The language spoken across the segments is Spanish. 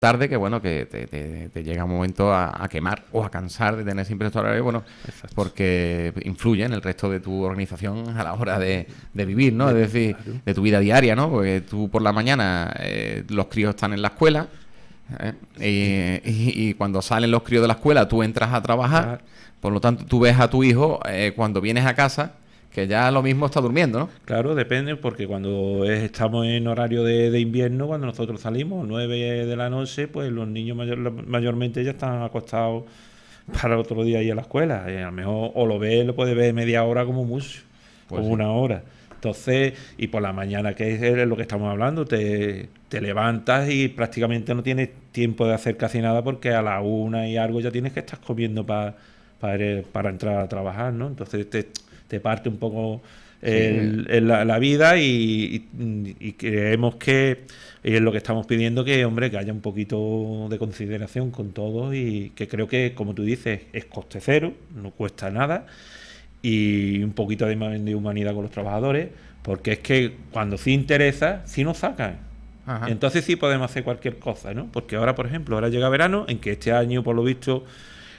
tarde que bueno que te, llega un momento a, quemar o a cansar de tener siempre estos horarios bueno porque influye en el resto de tu organización a la hora de, vivir no es decir de tu vida diaria no porque tú por la mañana eh, los críos están en la escuela ¿eh? y, cuando salen los críos de la escuela tú entras a trabajar por lo tanto tú ves a tu hijo eh, cuando vienes a casa que ya lo mismo está durmiendo, ¿no? Claro, depende, porque cuando estamos en horario de, invierno, cuando nosotros salimos, 9 de la noche, pues los niños mayor, mayormente ya están acostados para otro día ir a la escuela. a lo mejor o lo ve, lo puede ver media hora como mucho, pues una hora. Entonces, y por la mañana, que es lo que estamos hablando, te, levantas y prácticamente no tienes tiempo de hacer casi nada porque a la una y algo ya tienes que estar comiendo para, para, para entrar a trabajar, ¿no? Entonces, te, te parte un poco el, la, vida y, creemos que es lo que estamos pidiendo que, hombre, que haya un poquito de consideración con todos y que creo que, como tú dices, es coste cero, no cuesta nada y un poquito de, de humanidad con los trabajadores, porque es que cuando sí interesa, si nos sacan. Entonces sí podemos hacer cualquier cosa, ¿no? Porque ahora, por ejemplo, ahora llega verano, en que este año, por lo visto,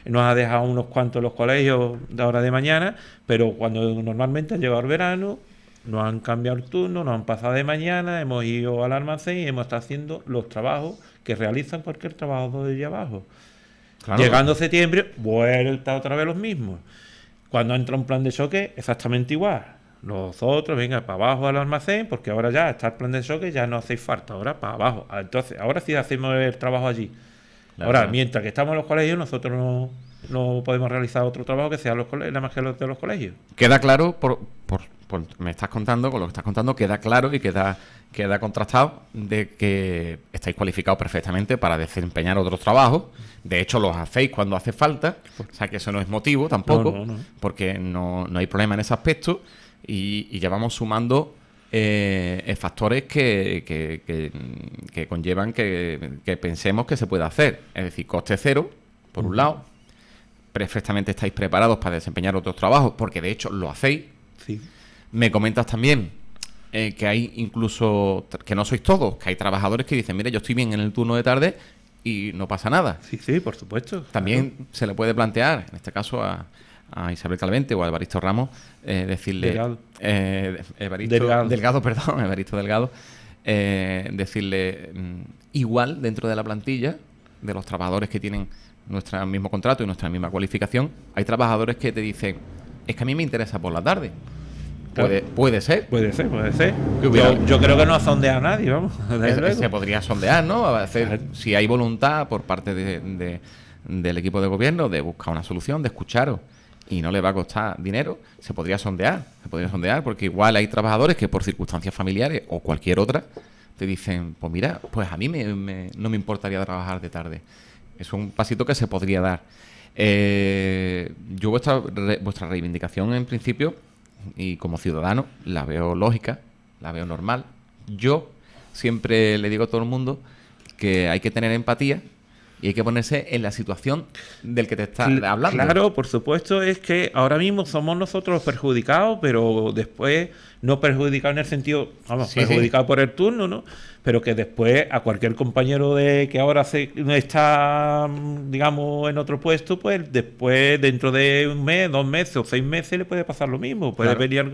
nos ha dejado unos cuantos los colegios de ahora de mañana, pero cuando normalmente ha llegado el verano, nos han cambiado el turno, nos han pasado de mañana, hemos ido al almacén y hemos estado haciendo los trabajos que realizan cualquier trabajo de abajo. Llegando septiembre, vuelta otra vez los mismos. Cuando entra un plan de choque, exactamente igual. Nosotros, venga, para abajo al almacén, porque ahora ya está el plan de choque, ya no hacéis falta, ahora para abajo. Ah, entonces, ahora sí hacemos el trabajo allí. Ahora, mientras que estamos en los colegios, nosotros no, podemos realizar otro trabajo que sea los nada más que los de los colegios. Queda claro, por, me estás contando, con lo que estás contando, queda claro y queda, queda contrastado de que estáis cualificados perfectamente para desempeñar otros trabajos. De hecho, los hacéis cuando hace falta. O sea, que eso no es motivo tampoco, porque no, hay problema en ese aspecto. Y, y ya vamos sumando eh, eh, factores que, que, conllevan que, pensemos que se puede hacer. Es decir, coste cero, por un lado, perfectamente estáis preparados para desempeñar otros trabajos, porque de hecho lo hacéis. Sí. Me comentas también eh, que hay incluso, que no sois todos, que hay trabajadores que dicen, mire, yo estoy bien en el turno de tarde y no pasa nada. Sí, sí, por supuesto. También se le puede plantear, en este caso, a, a Isabel Calvente o a Evaristo Ramos, eh, decirle. Delgado. Eh, Delgado. perdón, Evaristo Delgado. Eh, decirle mm, igual dentro de la plantilla de los trabajadores que tienen nuestro mismo contrato y nuestra misma cualificación, hay trabajadores que te dicen, es que a mí me interesa por la tarde. Puede, ser. Puede ser, puede ser. Yo, creo que no ha sondeado a nadie, vamos. se podría sondear, ¿no? si hay voluntad por parte del equipo de gobierno de buscar una solución, de escucharos y no le va a costar dinero, se podría sondear, se podría sondear, porque igual hay trabajadores que por circunstancias familiares o cualquier otra te dicen, pues mira, pues a mí me, no me importaría trabajar de tarde. Es un pasito que se podría dar. Eh, yo vuestra, vuestra reivindicación en principio, y como ciudadano, la veo lógica, la veo normal. Yo siempre le digo a todo el mundo que hay que tener empatía y hay que ponerse en la situación del que te está hablando. Claro, por supuesto, es que ahora mismo somos nosotros perjudicados, pero después no perjudicados en el sentido, vamos, perjudicados por el turno, ¿no? Pero que después a cualquier compañero de que ahora se, está, mm, digamos, en otro puesto, pues después, dentro de un mes, dos meses o seis meses, le puede pasar lo mismo. Puede venir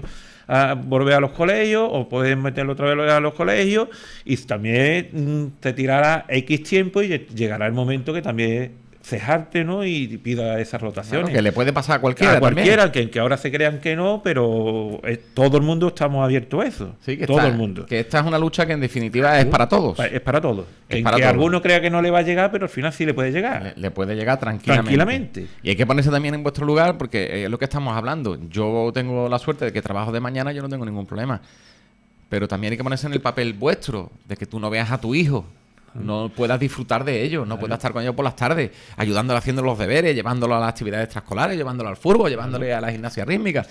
volver a los colegios o puedes meterlo otra vez a los colegios y también mm, te tirará X tiempo y llegará el momento que también cejarte, ¿no? Y pida esas rotaciones. que le puede pasar a cualquiera. A cualquiera, que, ahora se crean que no, pero eh, todo el mundo estamos abiertos a eso. Sí, que todo el mundo. Que esta es una lucha que en definitiva es para todos. Es para todos. que, alguno crea que no le va a llegar, pero al final sí le puede llegar. Le, puede llegar tranquilamente. Y hay que ponerse también en vuestro lugar porque es lo que estamos hablando. Yo tengo la suerte de que trabajo de mañana, yo no tengo ningún problema. Pero también hay que ponerse en el papel vuestro, de que tú no veas a tu hijo, no puedas disfrutar de ellos, no puedas estar con ellos por las tardes, ayudándolo haciendo los deberes, llevándolo a las actividades extraescolares, llevándolo al fútbol, llevándole a la gimnasia rítmica.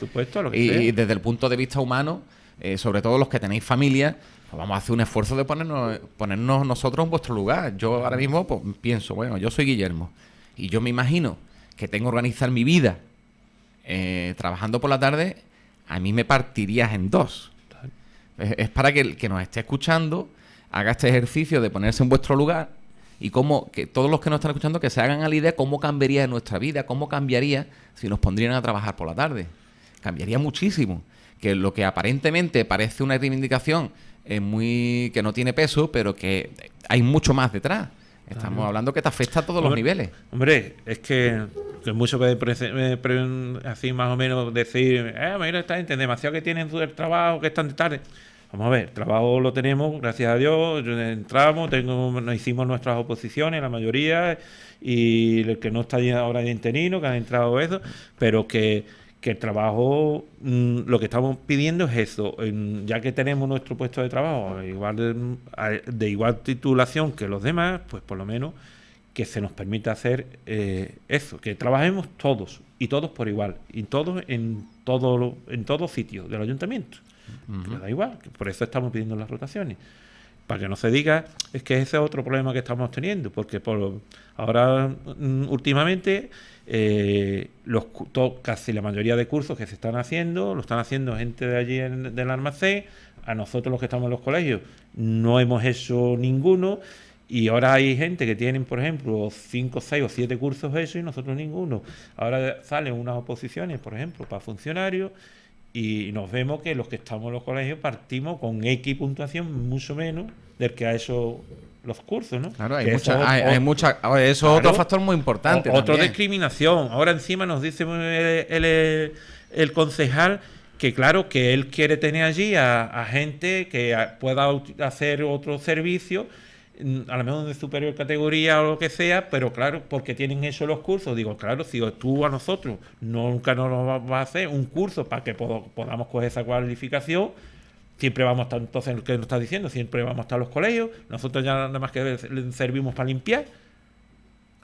y, desde el punto de vista humano, eh, sobre todo los que tenéis familia, pues vamos a hacer un esfuerzo de ponernos, ponernos nosotros en vuestro lugar. Yo ahora mismo pues, pienso, bueno, yo soy Guillermo y yo me imagino que tengo que organizar mi vida eh, trabajando por la tarde, a mí me partirías en dos. es para que el que nos esté escuchando haga este ejercicio de ponerse en vuestro lugar y cómo que todos los que nos están escuchando que se hagan a la idea cómo cambiaría nuestra vida, cómo cambiaría si nos pondrían a trabajar por la tarde. Cambiaría muchísimo. Que lo que aparentemente parece una reivindicación es muy que no tiene peso, pero que hay mucho más detrás. Estamos hablando que te afecta a todos los niveles. Hombre, es que, es mucho que eh, así más o menos decir, eh, demasiado que tienen el trabajo, que están de tarde. Vamos a ver, trabajo lo tenemos, gracias a Dios, entramos, tengo, nos hicimos nuestras oposiciones, la mayoría, y el que no está ahora en Tenino, que han entrado eso, pero que, el trabajo, mm, lo que estamos pidiendo es eso, ya que tenemos nuestro puesto de trabajo de, igual titulación que los demás, pues por lo menos que se nos permita hacer eh, eso, que trabajemos todos y todos por igual, y todos en todo, en todos sitios del ayuntamiento da igual, por eso estamos pidiendo las rotaciones. Para que no se diga, es que ese es otro problema que estamos teniendo, porque ahora mm, últimamente eh, casi la mayoría de cursos que se están haciendo, lo están haciendo gente de allí del almacén, a nosotros los que estamos en los colegios no hemos hecho ninguno, y ahora hay gente que tienen, por ejemplo, 5, 6 o 7 cursos eso y nosotros ninguno. Ahora salen unas oposiciones, por ejemplo, para funcionarios y nos vemos que los que estamos en los colegios partimos con X puntuación, mucho menos del que a eso los cursos, ¿no? Claro, hay hay, eso es otro factor muy importante. otra discriminación. Ahora encima nos dice el, el, concejal que claro, que él quiere tener allí a, gente que pueda hacer otro servicio a lo mejor de superior categoría o lo que sea, pero claro, porque tienen eso los cursos. Digo, claro, si tú a nosotros nunca nos va a hacer un curso para que podamos coger esa cualificación, siempre vamos a estar entonces lo que nos está diciendo, siempre vamos a estar los colegios, nosotros ya nada más que servimos para limpiar.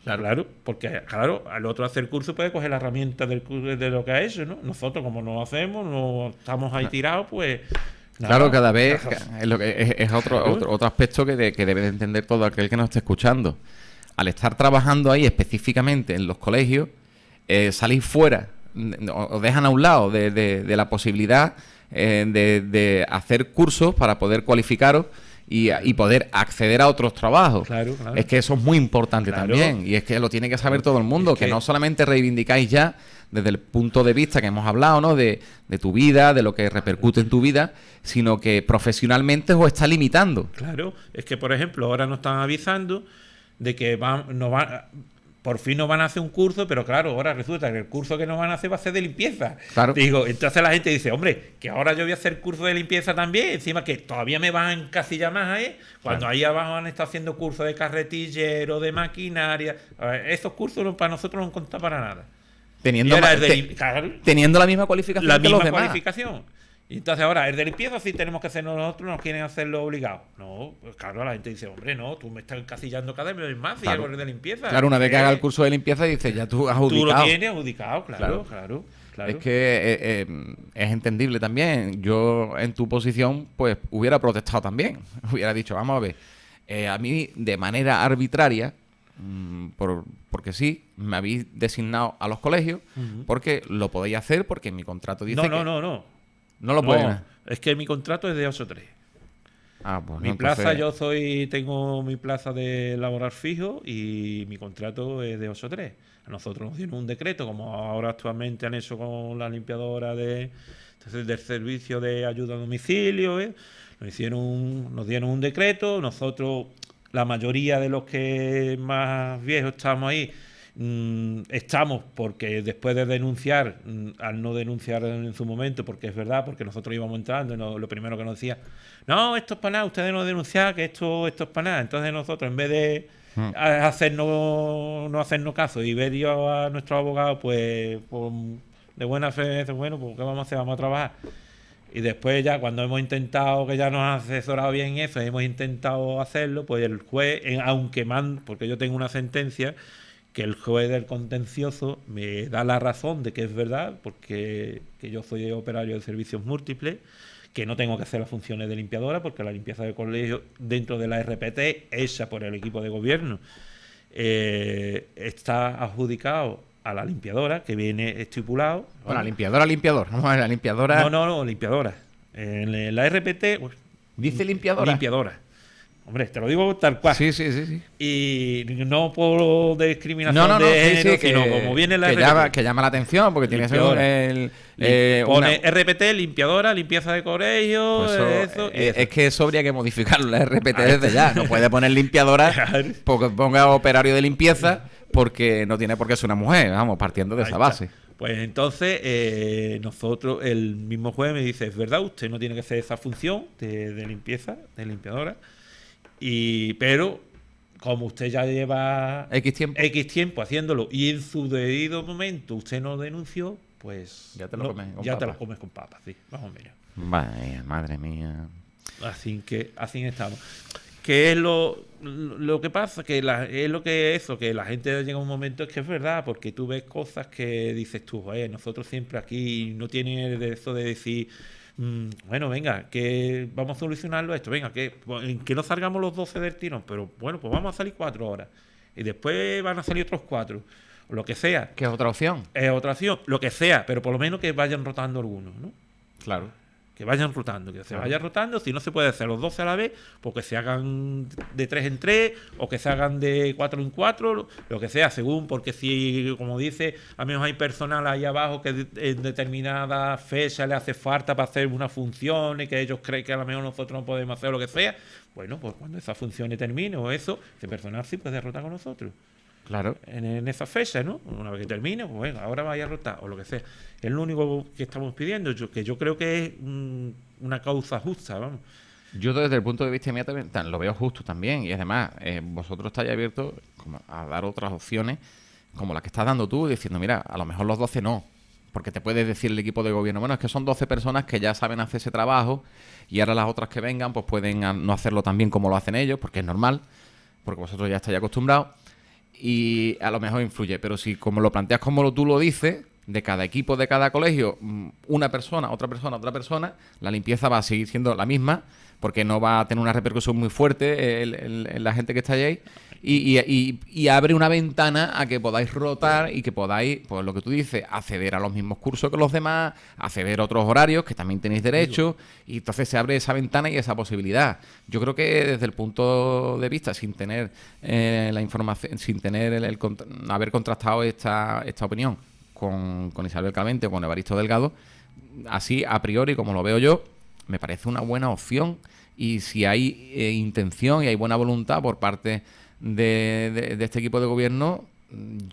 Claro. porque claro, al otro hacer curso puede coger la herramienta del, de lo que ha hecho, ¿no? Nosotros como no lo hacemos, no estamos ahí tirados, pues Claro, cada vez es, lo que es, otro, otro, otro, aspecto que, que debe de entender todo aquel que nos esté escuchando. Al estar trabajando ahí específicamente en los colegios, eh, salís fuera os dejan a un lado de, la posibilidad eh, de hacer cursos para poder cualificaros y, poder acceder a otros trabajos. Claro, claro. Es que eso es muy importante también y es que lo tiene que saber todo el mundo, que, no solamente reivindicáis ya desde el punto de vista que hemos hablado, ¿no? De, tu vida, de lo que repercute en tu vida, sino que profesionalmente os está limitando. Claro, es que por ejemplo ahora nos están avisando de que va, no va, por fin nos van a hacer un curso, pero claro, ahora resulta que el curso que nos van a hacer va a ser de limpieza. Digo, entonces la gente dice, hombre, que ahora yo voy a hacer curso de limpieza también, encima que todavía me van casi ya más ahí, ¿eh? cuando ahí abajo han estado haciendo curso de carretillero, de maquinaria. Ver, esos cursos para nosotros no consta para nada. Teniendo, teniendo la misma cualificación. cualificación. Y entonces ahora, el de limpieza sí tenemos que hacerlo nosotros, nos quieren hacerlo obligado. No, pues claro, la gente dice, hombre, no, tú me estás encasillando cada vez más y y el de limpieza. Claro, una vez que eh, haga el curso de limpieza dice, ya tú has adjudicado. Tú lo tienes adjudicado, claro, claro. Es que eh, eh, es entendible también. Yo en tu posición, pues hubiera protestado también. Hubiera dicho, vamos a ver, a mí de manera arbitraria, mm, porque sí, me habéis designado a los colegios, porque lo podéis hacer, porque mi contrato dice. No, no, no, no. No lo puedo. Es que mi contrato es de 8 3. Ah, pues mi plaza, yo soy, tengo mi plaza de laboral fijo y mi contrato es de 8 3. A nosotros nos dieron un decreto, como ahora actualmente han hecho con la limpiadora de, del servicio de ayuda a domicilio. ¿eh? Nos, hicieron nos dieron un decreto, nosotros, la mayoría de los que más viejos estamos ahí, Mm, estamos porque después de denunciar, mm, al no denunciar en su momento, porque es verdad, porque nosotros íbamos entrando, lo primero que nos decía, no, esto es para nada, ustedes no denuncian que esto, esto es para nada. Entonces nosotros, en vez de hmm. hacernos, no hacernos caso y ver a nuestro abogado, pues, pues, de buena fe, bueno, pues ¿qué vamos a hacer? Vamos a trabajar. Y después ya cuando hemos intentado, que ya nos ha asesorado bien eso, hemos intentado hacerlo, pues el juez, aunque man, porque yo tengo una sentencia que el juez del contencioso me da la razón de que es verdad, porque que yo soy operario de servicios múltiples, que no tengo que hacer las funciones de limpiadora, porque la limpieza de colegio dentro de la RPT, esa por el equipo de gobierno, eh, está adjudicado a la limpiadora, que viene estipulado. Bueno, la limpiadora, limpiador, no, la limpiadora. No, no, no, limpiadora. En la RPT. Pues, Dice mm, limpiadora. Limpiadora. Hombre, te lo digo tal cual. Sí, sí, sí. Y no por discriminación no, no, no, de que, como viene la que Llama, la atención porque tiene el... Eh, RPT, limpiadora, limpieza de colegio, pues eh, eh, eso, Es que eso habría que modificarlo, la RPT ah, desde ya. No puede poner limpiadora porque ponga operario de limpieza porque no tiene por qué ser una mujer, vamos, partiendo de esa base. Pues entonces, nosotros, el mismo juez me dice, es verdad, usted no tiene que hacer esa función de limpieza, de limpiadora. Y, pero como usted ya lleva X tiempo. haciéndolo y en su debido momento usted no denunció, pues ya te lo, comes, con ya Te comes con papas, sí, más o menos. Vaya, madre mía. Así que así estamos. Que es lo, que pasa, que la, es lo que es eso, que la gente llega un momento es que es verdad, porque tú ves cosas que dices tú, eh, nosotros siempre aquí no tiene eso de decir Mm, bueno, venga, que vamos a solucionarlo esto, venga, que, pues, que no salgamos los 12 del tirón, pero bueno, pues vamos a salir cuatro horas. Y después van a salir otros cuatro lo que sea. Que es otra opción. Es otra opción, lo que sea, pero por lo menos que vayan rotando algunos, ¿no? Claro que vayan rotando, que se vaya rotando, si no se puede hacer los 12 a la vez, porque se hagan de tres en tres o que se hagan de cuatro en cuatro, lo que sea, según, porque si, como dice, a menos hay personal ahí abajo que en determinada fecha le hace falta para hacer una función y que ellos creen que a lo mejor nosotros no podemos hacer lo que sea, bueno, pues cuando esa función termine o eso, ese personal sí puede rotar con nosotros. Claro. En, en esa fecha, ¿no? Una vez que termine, pues bueno, ahora vaya a rotar o lo que sea. Es lo único que estamos pidiendo, yo, que yo creo que es mm, una causa justa, vamos. Yo desde el punto de vista mío también lo veo justo también y además eh, vosotros estáis abiertos a dar otras opciones como las que estás dando tú diciendo, mira, a lo mejor los 12 no, porque te puedes decir el equipo de gobierno, bueno, es que son 12 personas que ya saben hacer ese trabajo y ahora las otras que vengan pues pueden no hacerlo tan bien como lo hacen ellos, porque es normal, porque vosotros ya estáis acostumbrados y a lo mejor influye. Pero si como lo planteas como tú lo dices, de cada equipo, de cada colegio, mm, una persona, otra persona, otra persona, la limpieza va a seguir siendo la misma porque no va a tener una repercusión muy fuerte en la gente que está allí y, abre una ventana a que podáis rotar y que podáis, pues lo que tú dices, acceder a los mismos cursos que los demás, acceder a otros horarios que también tenéis derecho, y entonces se abre esa ventana y esa posibilidad. Yo creo que desde el punto de vista, sin tener eh, la información, sin tener el, haber contrastado esta, esta opinión con, con Isabel Calmente o con Evaristo Delgado, así a priori, como lo veo yo, me parece una buena opción y si hay eh, intención y hay buena voluntad por parte de, este equipo de gobierno,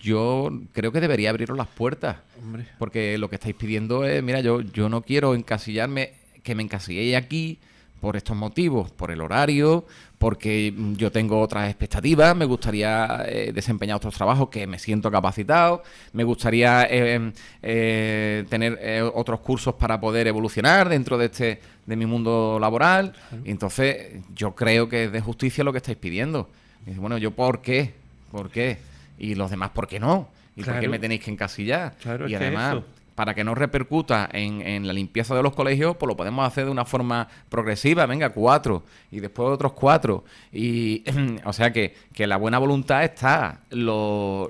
yo creo que debería abriros las puertas. Porque lo que estáis pidiendo es, mira, yo, yo no quiero encasillarme, que me encasilléis aquí por estos motivos, por el horario, porque yo tengo otras expectativas, me gustaría eh, desempeñar otros trabajos que me siento capacitado, me gustaría eh, eh, tener otros cursos para poder evolucionar dentro de este de mi mundo laboral. Entonces, yo creo que es de justicia lo que estáis pidiendo bueno, ¿yo por qué? ¿Por qué? Y los demás, ¿por qué no? ¿Y por qué me tenéis que encasillar? y además, para que no repercuta en, la limpieza de los colegios, pues lo podemos hacer de una forma progresiva, venga, cuatro, y después otros cuatro. Y o sea que, la buena voluntad está, los,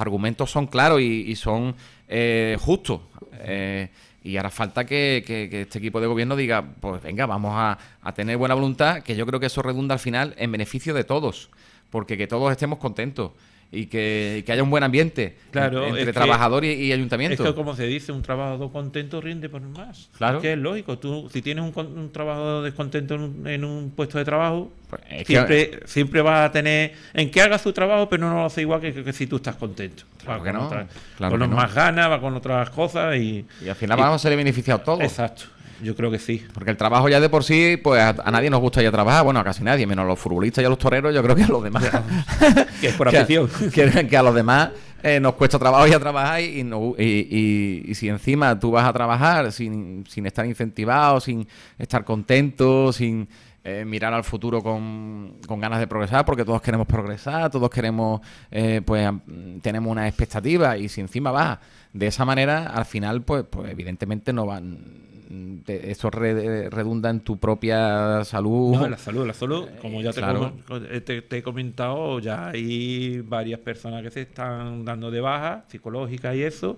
argumentos son claros y, son eh, justos. Eh, y hará falta que, este equipo de gobierno diga, pues venga, vamos a, a, tener buena voluntad, que yo creo que eso redunda al final en beneficio de todos, porque que todos estemos contentos y que, haya un buen ambiente entre trabajadores y, ayuntamiento. Es como se dice, un trabajador contento rinde por más. Claro. que es lógico. Tú, si tienes un, un trabajador descontento en un, puesto de trabajo, pues, siempre, siempre vas a tener. En que haga su trabajo, pero no lo hace igual que, si tú estás contento. Claro, que con no. más ganas, va con otras cosas y. al final vamos a ser beneficiados todos. Exacto. Yo creo que sí. Porque el trabajo ya de por sí, pues a, nadie nos gusta ir a trabajar, bueno, a casi nadie, menos los futbolistas y a los toreros, yo creo que a los demás. que es por afición. Que, a los demás eh, nos cuesta trabajo ya trabajar y, no, y, si encima tú vas a trabajar sin, sin estar incentivado, sin estar contento, sin eh, mirar al futuro con, con, ganas de progresar, porque todos queremos progresar, todos queremos, eh, pues tenemos una expectativa y si encima vas de esa manera, al final, pues, pues evidentemente no van eso redunda en tu propia salud. No, la salud, la salud, como ya eh, te, he comentado, ya hay varias personas que se están dando de baja, psicológica y eso,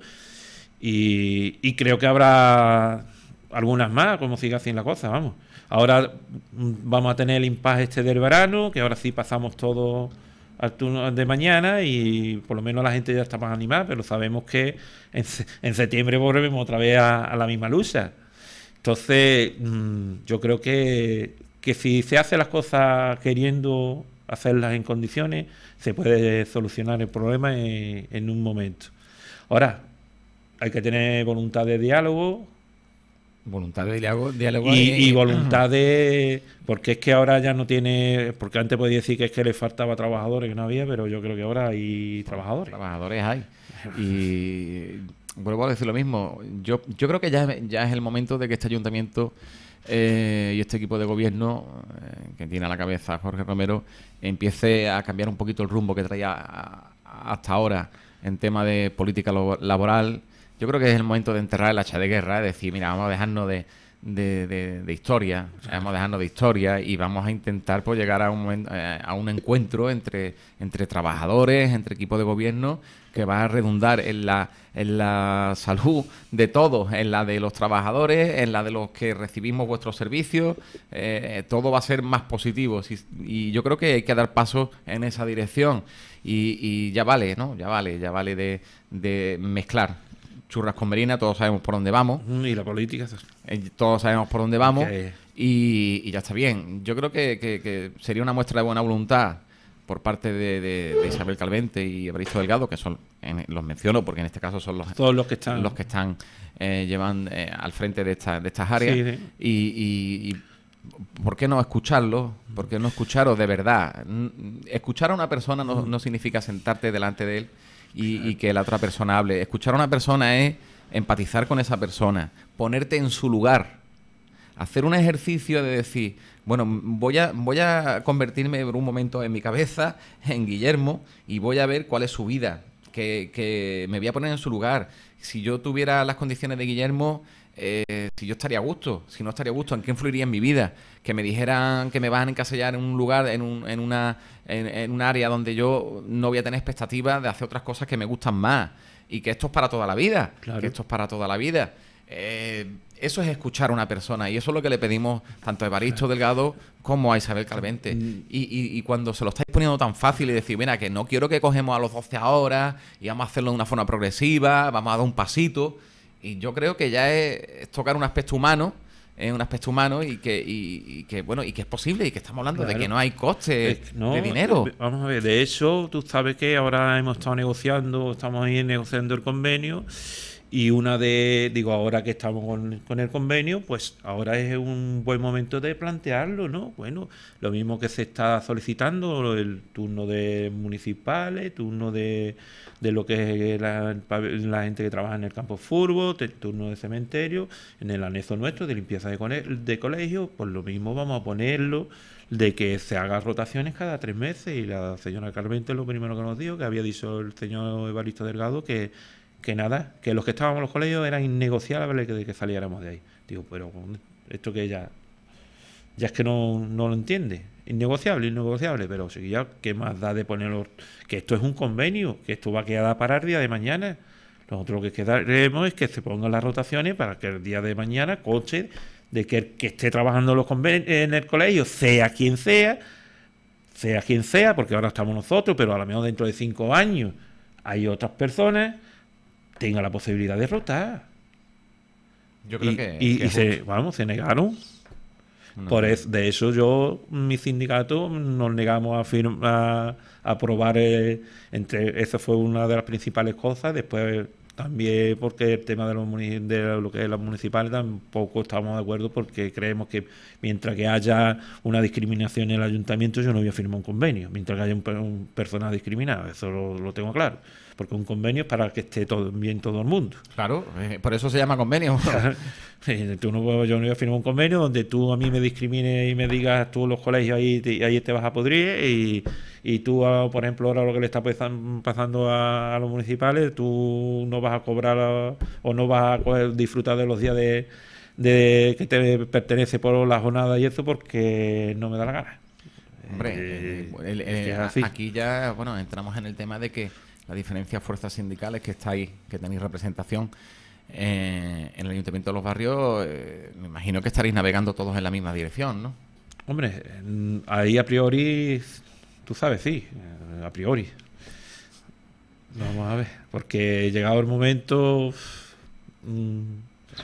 y, creo que habrá algunas más, como siga así la cosa, vamos. Ahora mm, vamos a tener el impasse este del verano, que ahora sí pasamos todo al turno de mañana y por lo menos la gente ya está más animada, pero sabemos que en, septiembre volvemos otra vez a la misma lucha. Entonces, mm, yo creo que, que si se hace las cosas queriendo hacerlas en condiciones, se puede solucionar el problema en, un momento. Ahora, hay que tener voluntad de diálogo, voluntad de diálogo, diálogo y, voluntad de porque es que ahora ya no tiene porque antes podía decir que es que le faltaba trabajadores que no había pero yo creo que ahora hay trabajadores trabajadores hay y vuelvo a decir lo mismo, yo, yo creo que ya, es el momento de que este ayuntamiento eh, y este equipo de gobierno eh, que tiene a la cabeza Jorge Romero empiece a cambiar un poquito el rumbo que traía hasta ahora en tema de política laboral. Yo creo que es el momento de enterrar el hacha de guerra, decir, mira, vamos a dejarnos de de, de, historia, vamos dejando de historia y vamos a intentar pues, llegar a un, eh, a un encuentro entre, entre trabajadores, entre equipos de gobierno, que va a redundar en la, en la salud de todos, en la de los trabajadores, en la de los que recibimos vuestros servicios, eh, eh, todo va a ser más positivo y yo creo que hay que dar paso en esa dirección y, y ya vale, ¿no? Ya vale, ya vale de mezclar churras con merina, todos sabemos por dónde vamos. Y la política. Eh, todos sabemos por dónde vamos. Y, ya está bien. Yo creo que, sería una muestra de buena voluntad por parte de, Isabel Calvente y Ebristo Delgado, que son los menciono porque en este caso son los, todos los que están, los que están eh, llevan eh, al frente de, esta, de estas áreas. y, ¿por qué no escucharlos ¿Por qué no escucharos de verdad? Escuchar a una persona no significa sentarte delante de él y, que la otra persona hable. Escuchar a una persona es empatizar con esa persona, ponerte en su lugar hacer un ejercicio de decir, bueno, voy a, voy a convertirme por un momento en mi cabeza, en Guillermo, y voy a ver cuál es su vida, que, que me voy a poner en su lugar. Si yo tuviera las condiciones de Guillermo, eh, si yo estaría a gusto, si no estaría a gusto, en qué influiría en mi vida. Que me dijeran que me van a encasillar en un lugar, en un, en una, en, un área donde yo no voy a tener expectativas de hacer otras cosas que me gustan más. Y que esto es para toda la vida. Que esto es para toda la vida. Eh, eso es escuchar a una persona y eso es lo que le pedimos tanto a Evaristo Delgado como a Isabel Calvente. Mm. Y, y, cuando se lo estáis poniendo tan fácil y decir, mira, que no quiero que cogemos a los 12 ahora y vamos a hacerlo de una forma progresiva, vamos a dar un pasito, y yo creo que ya es, tocar un aspecto humano es un aspecto humano y que, y, que bueno y que es posible y que estamos hablando de que no hay coste de dinero. Eh, vamos a ver, de hecho, tú sabes que ahora hemos estado negociando, estamos ahí negociando el convenio y una de, digo, ahora que estamos con, el convenio, pues ahora es un buen momento de plantearlo, ¿no? Bueno, lo mismo que se está solicitando, el turno de municipales, turno de, de lo que es la, gente que trabaja en el campo furbo... turno de cementerio, en el anexo nuestro de limpieza de, de colegio, pues lo mismo vamos a ponerlo de que se haga rotaciones cada tres meses. Y la señora Carvente lo primero que nos dijo, que había dicho el señor Evaristo Delgado, que que nada, que los que estábamos en los colegios eran innegociable que, que saliéramos de ahí. Digo, pero esto que ya, ya es que no, lo entiende. Innegociable, innegociable, pero o ya, ¿qué más da de ponerlo? Que esto es un convenio, que esto va a quedar para el día de mañana. Nosotros lo que queremos es que se pongan las rotaciones para que el día de mañana coche de que el que esté trabajando los en el colegio, sea quien sea, sea quien sea, porque ahora estamos nosotros, pero a lo mejor dentro de cinco años hay otras personas tenga la posibilidad de rotar. Yo creo que. Y, se, vamos, se negaron. Por eso, de eso yo, mi sindicato, nos negamos a, firmar a aprobar, eh, entre, esa fue una de las principales cosas, después también porque el tema de, los, de lo que es las municipales tampoco estamos de acuerdo porque creemos que mientras que haya una discriminación en el ayuntamiento yo no voy a firmar un convenio, mientras que haya un, personal discriminado eso lo tengo claro porque un convenio es para que esté todo bien todo el mundo. Claro, eh, por eso se llama convenio. yo no voy a firmar un convenio donde tú a mí me discrimines y me digas tú los colegios ahí te, ahí te vas a podrir y, y tú, por ejemplo, ahora lo que le está pasando a, los municipales, tú no vas a cobrar o no vas a disfrutar de los días de, de que te pertenece por la jornada y eso porque no me da la gana. Hombre, eh, eh, aquí ya, bueno, entramos en el tema de que la diferencia de fuerzas sindicales que estáis, que tenéis representación eh, en el Ayuntamiento de los Barrios, eh, me imagino que estaréis navegando todos en la misma dirección, ¿no? Hombre, ahí a priori, tú sabes, sí, a priori. Vamos a ver, porque llegado el momento... Mm,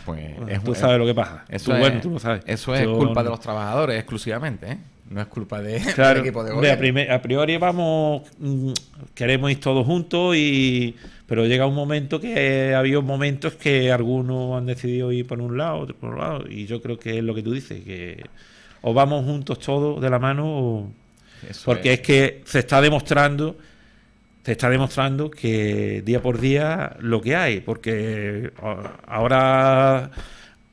pues es, tú sabes lo que pasa. Eso es, culpa de los trabajadores exclusivamente, ¿eh? No es culpa de, claro, del equipo de A, priori vamos, mm, queremos ir todos juntos, y, pero llega un momento que ha habido momentos que algunos han decidido ir por un lado, otros por otro lado, y yo creo que es lo que tú dices, que o vamos juntos todos de la mano, o, porque es. que se está demostrando se está demostrando que día por día lo que hay, porque ahora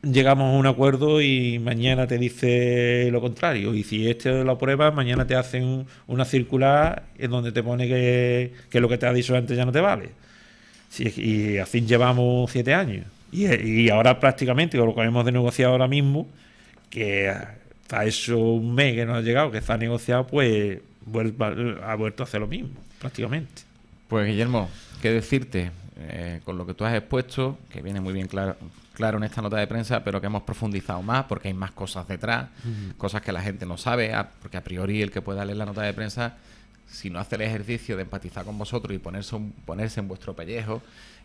llegamos a un acuerdo y mañana te dice lo contrario. Y si este es la prueba, mañana te hacen una circular en donde te pone que, lo que te ha dicho antes ya no te vale. y así llevamos siete años. Y, ahora prácticamente, lo que hemos de negociar ahora mismo, que está eso un mes que no ha llegado, que está negociado, pues ha vuelto a hacer lo mismo, prácticamente. Pues Guillermo, ¿qué decirte? Eh, con lo que tú has expuesto, que viene muy bien claro, en esta nota de prensa, pero que hemos profundizado más porque hay más cosas detrás, cosas que la gente no sabe, ah, porque a priori el que pueda leer la nota de prensa, si no hace el ejercicio de empatizar con vosotros y ponerse, ponerse en vuestro pellejo,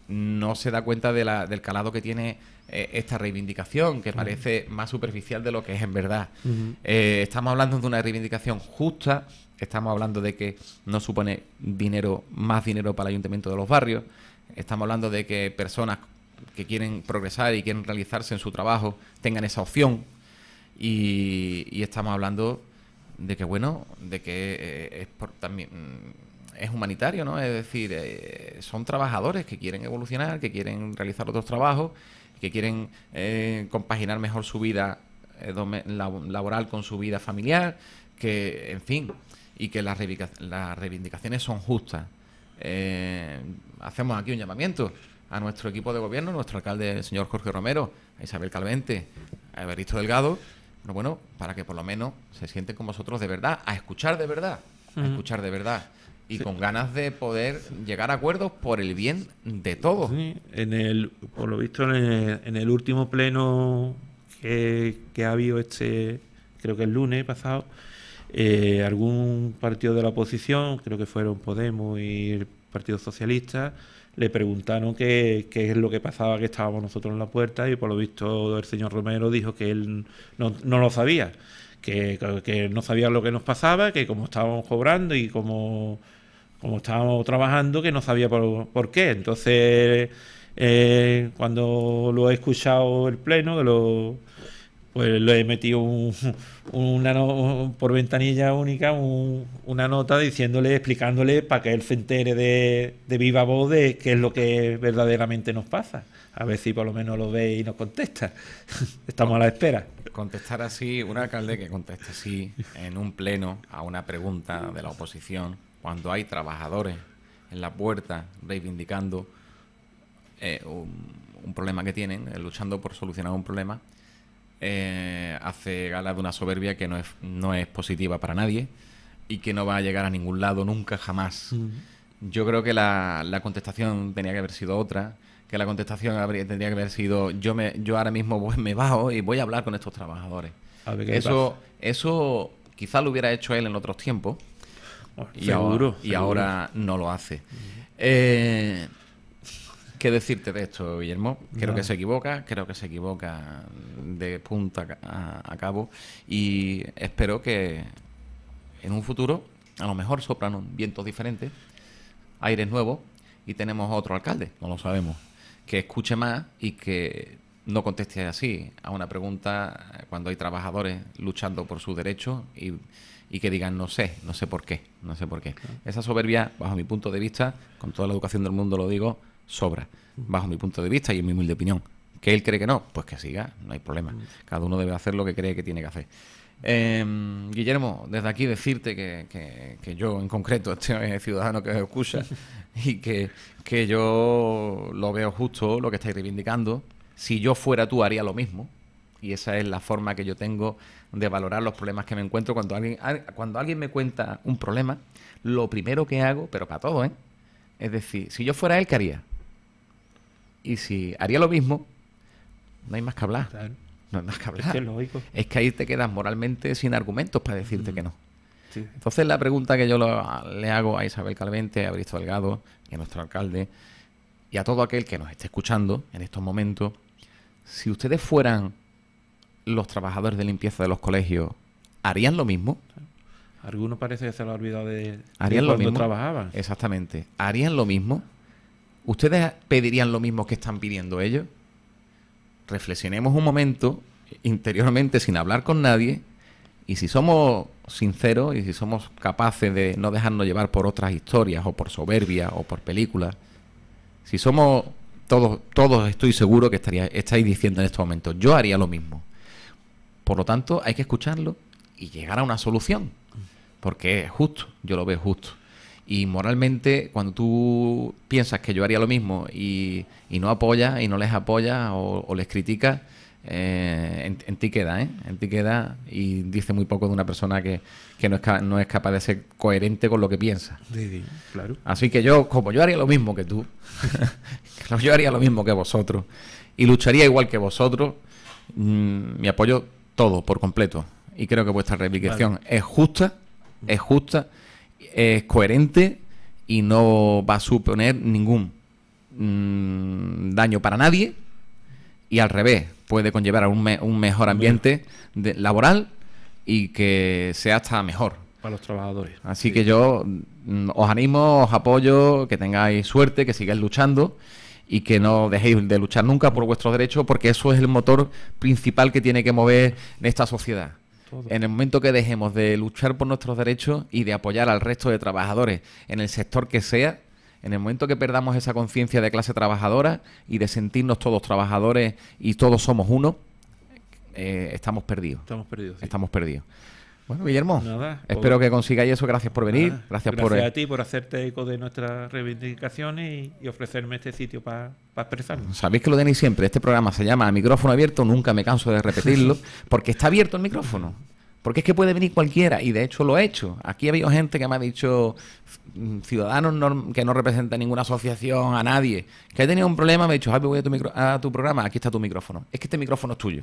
no se da cuenta de la, del calado que tiene eh, esta reivindicación, que parece más superficial de lo que es en verdad. Eh, estamos hablando de una reivindicación justa, estamos hablando de que no supone dinero, más dinero para el ayuntamiento de los barrios, estamos hablando de que personas que quieren progresar y quieren realizarse en su trabajo tengan esa opción y, estamos hablando de que bueno, de que eh, es también mm, es humanitario, ¿no? Es decir, eh, son trabajadores que quieren evolucionar, que quieren realizar otros trabajos, que quieren eh, compaginar mejor su vida laboral con su vida familiar, que, en fin, y que las, las reivindicaciones son justas. Eh, hacemos aquí un llamamiento a nuestro equipo de gobierno, nuestro alcalde, el señor Jorge Romero, a Isabel Calvente, a Evaristo Delgado, bueno, para que por lo menos se sienten con vosotros de verdad, a escuchar de verdad, a escuchar de verdad y con ganas de poder llegar a acuerdos por el bien de todos. En el, por lo visto, en el, último pleno que, que, ha habido este, creo que el lunes pasado, eh, algún partido de la oposición, creo que fueron Podemos y el Partido Socialista, le preguntaron qué, es lo que pasaba, que estábamos nosotros en la puerta y por lo visto el señor Romero dijo que él no, lo sabía, que, no sabía lo que nos pasaba, que como estábamos cobrando y como, como estábamos trabajando, que no sabía por, qué. Entonces, eh, cuando lo he escuchado el Pleno de los pues le he metido un, por ventanilla única una nota diciéndole, explicándole para que él se entere de, viva voz de qué es lo que verdaderamente nos pasa. A ver si por lo menos lo ve y nos contesta. Estamos a la espera. Contestar así, un alcalde que conteste así en un pleno a una pregunta de la oposición, cuando hay trabajadores en la puerta reivindicando eh, un, problema que tienen, eh, luchando por solucionar un problema eh, hace gala de una soberbia que no es, no es positiva para nadie y que no va a llegar a ningún lado nunca, jamás. Yo creo que la, contestación tenía que haber sido otra, que la contestación habría, tendría que haber sido yo me yo ahora mismo me bajo y voy a hablar con estos trabajadores. eso eso quizá lo hubiera hecho él en otros tiempos. y, ahora, y ahora no lo hace qué decirte de esto, Guillermo. Creo que se equivoca, creo que se equivoca de punta a, cabo y espero que en un futuro a lo mejor soplan vientos diferentes, aires nuevos y tenemos otro alcalde, no lo sabemos, que escuche más y que no conteste así a una pregunta cuando hay trabajadores luchando por sus derechos y, que digan no sé, no sé por qué, no sé por qué. Esa soberbia, bajo mi punto de vista, con toda la educación del mundo lo digo, sobra, bajo mi punto de vista y en mi humilde opinión. ¿Que él cree que no? Pues que siga, no hay problema. Mm. Cada uno debe hacer lo que cree que tiene que hacer. Em, Guillermo, desde aquí decirte que, yo en concreto, este ciudadano que escucha, y que, yo lo veo justo, lo que estáis reivindicando. Si yo fuera tú, haría lo mismo. Y esa es la forma que yo tengo de valorar los problemas que me encuentro. Cuando alguien, cuando alguien me cuenta un problema, lo primero que hago, pero para todo, ¿eh? es decir, si yo fuera él, ¿qué haría? y si haría lo mismo, no hay más que hablar. No hay más que hablar. Es que, ahí te quedas moralmente sin argumentos para decirte que no. Entonces la pregunta que yo le hago a Isabel Calvente, a Bristo Delgado y a nuestro alcalde y a todo aquel que nos esté escuchando en estos momentos, si ustedes fueran los trabajadores de limpieza de los colegios, ¿harían lo mismo? Algunos parece que se lo ha olvidado de, lo trabajaban. Exactamente. ¿Harían lo mismo? ¿ustedes pedirían lo mismo que están pidiendo ellos? Reflexionemos un momento interiormente sin hablar con nadie y si somos sinceros y si somos capaces de no dejarnos llevar por otras historias o por soberbia o por películas, si somos todos, todos estoy seguro que estaría, estáis diciendo en este momento, yo haría lo mismo. Por lo tanto, hay que escucharlo y llegar a una solución, porque es justo, yo lo veo justo. Y moralmente, cuando tú piensas que yo haría lo mismo y, no apoya, y no les apoya o, les critica, eh, en, ti queda, ¿eh? En ti queda y dice muy poco de una persona que, no, es no, es capaz de ser coherente con lo que piensa. Sí, sí, claro. Así que yo, como yo haría lo mismo que tú, yo haría lo mismo que vosotros y lucharía igual que vosotros, mm, me apoyo todo, por completo. Y creo que vuestra reivindicación es justa, es justa es coherente y no va a suponer ningún mm, daño para nadie y al revés, puede conllevar a un, mejor ambiente laboral y que sea hasta mejor. Para los trabajadores. Así que yo mm, os animo, os apoyo, que tengáis suerte, que sigáis luchando y que no dejéis de luchar nunca por vuestros derechos porque eso es el motor principal que tiene que mover en esta sociedad. En el momento que dejemos de luchar por nuestros derechos y de apoyar al resto de trabajadores en el sector que sea, en el momento que perdamos esa conciencia de clase trabajadora y de sentirnos todos trabajadores y todos somos uno, eh, estamos perdidos. Estamos perdidos. Estamos perdidos. Bueno, Guillermo, espero pues, que consigáis eso. Gracias por venir. gracias, gracias, a ti por hacerte eco de nuestras reivindicaciones y, ofrecerme este sitio para pa expresarnos. Sabéis que lo tenéis siempre. Este programa se llama Micrófono Abierto. Nunca me canso de repetirlo porque está abierto el micrófono. Porque es que puede venir cualquiera, y de hecho lo he hecho. Aquí ha habido gente que me ha dicho, mm, ciudadanos que no representan ninguna asociación, a nadie, que ha tenido un problema, me ha dicho, voy a tu programa, aquí está tu micrófono. Es que este micrófono es tuyo.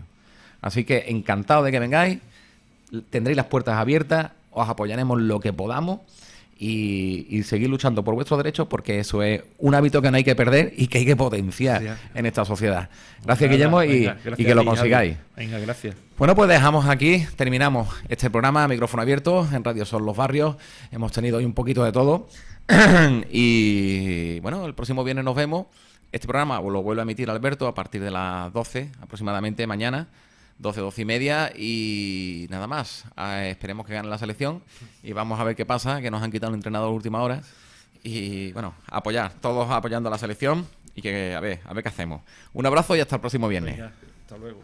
Así que encantado de que vengáis tendréis las puertas abiertas, os apoyaremos lo que podamos y, seguir luchando por vuestros derechos porque eso es un hábito que no hay que perder y que hay que potenciar en esta sociedad. Gracias, Guillermo, y, que lo consigáis. Venga, gracias. Bueno, pues dejamos aquí, terminamos este programa, micrófono abierto, en Radio Son Los Barrios. Hemos tenido hoy un poquito de todo. y bueno, el próximo viernes nos vemos. Este programa lo vuelve a emitir Alberto a partir de las 12 aproximadamente mañana. 12, 12 y media y nada más. Ah, esperemos que gane la selección y vamos a ver qué pasa, que nos han quitado el entrenador a última hora. Y bueno, apoyar, todos apoyando a la selección y que a ver, a ver qué hacemos. Un abrazo y hasta el próximo viernes. hasta luego.